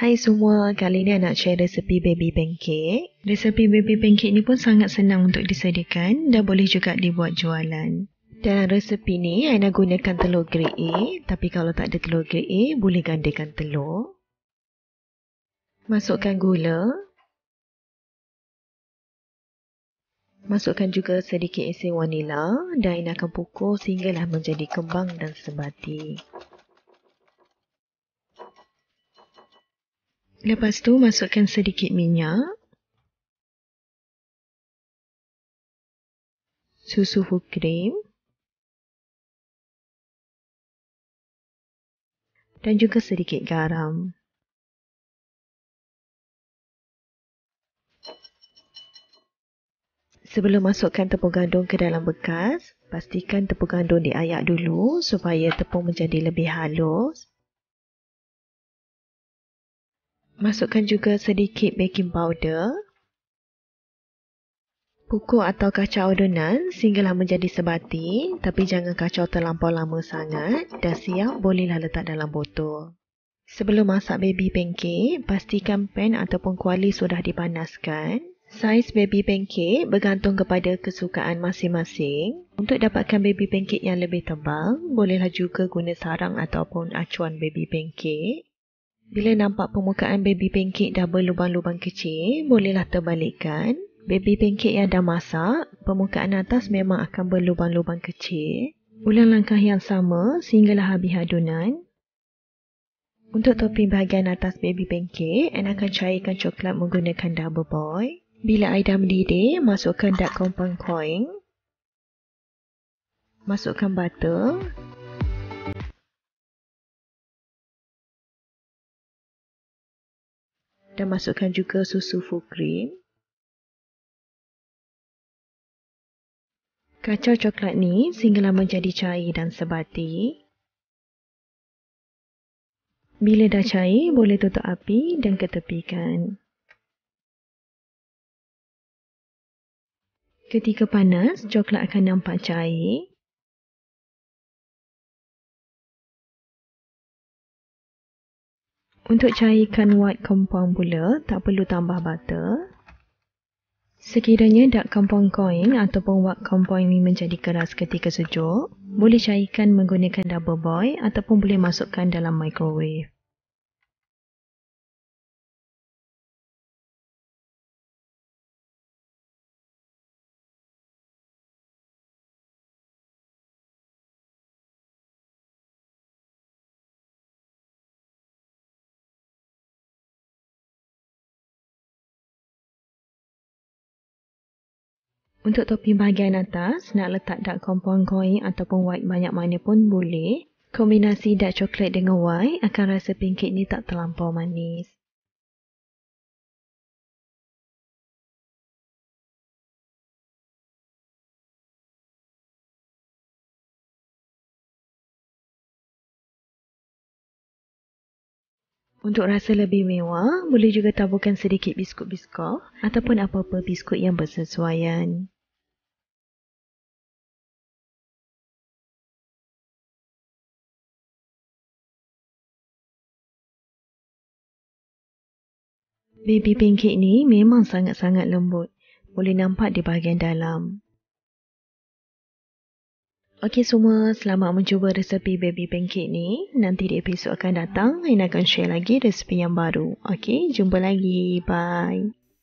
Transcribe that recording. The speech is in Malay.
Hai semua, kali ni nak share resepi baby pancake. Resepi baby pancake ni pun sangat senang untuk disediakan dan boleh juga dibuat jualan. Dalam resepi ni, I nak gunakan telur grade A tapi kalau tak ada telur grade A, boleh gandakan telur. Masukkan gula. Masukkan juga sedikit esen vanila dan I akan pukul sehinggalah menjadi kembang dan sebati. Lepas tu masukkan sedikit minyak. Susu full cream. Dan juga sedikit garam. Sebelum masukkan tepung gandum ke dalam bekas, pastikan tepung gandum diayak dulu supaya tepung menjadi lebih halus. Masukkan juga sedikit baking powder. Pukul atau kacau adunan sehinggalah menjadi sebati tapi jangan kacau terlampau lama sangat. Dah siap bolehlah letak dalam botol. Sebelum masak baby pancake, pastikan pan ataupun kuali sudah dipanaskan. Saiz baby pancake bergantung kepada kesukaan masing-masing. Untuk dapatkan baby pancake yang lebih tebal, bolehlah juga guna sarang ataupun acuan baby pancake. Bila nampak permukaan baby pancake dah berlubang-lubang kecil, bolehlah terbalikkan. Baby pancake yang dah masak, permukaan atas memang akan berlubang-lubang kecil. Ulang langkah yang sama sehinggalah habis adunan. Untuk topping bahagian atas baby pancake, Anne akan cairkan coklat menggunakan double boy. Bila air dah mendidih, masukkan dark compound coin. Masukkan butter, dan masukkan juga susu full cream. Kacau coklat ni sehinggalah menjadi cair dan sebati. Bila dah cair, boleh tutup api dan ketepikan. Ketika panas, coklat akan nampak cair. Untuk cairkan white compound pula, tak perlu tambah butter. Sekiranya dark compound coin ataupun white compound ini menjadi keras ketika sejuk, boleh cairkan menggunakan double boy ataupun boleh masukkan dalam microwave. Untuk topi bahagian atas, nak letak dark compound coin ataupun white banyak mana pun boleh. Kombinasi dark coklat dengan white akan rasa pinkit ni tak terlampau manis. Untuk rasa lebih mewah, boleh juga taburkan sedikit biskut-biskut ataupun apa-apa biskut yang bersesuaian. Baby pancake ni memang sangat-sangat lembut. Boleh nampak di bahagian dalam. Okey semua, selamat mencuba resepi baby pancake ni. Nanti di episod akan datang, Aina akan share lagi resepi yang baru. Okey, jumpa lagi. Bye.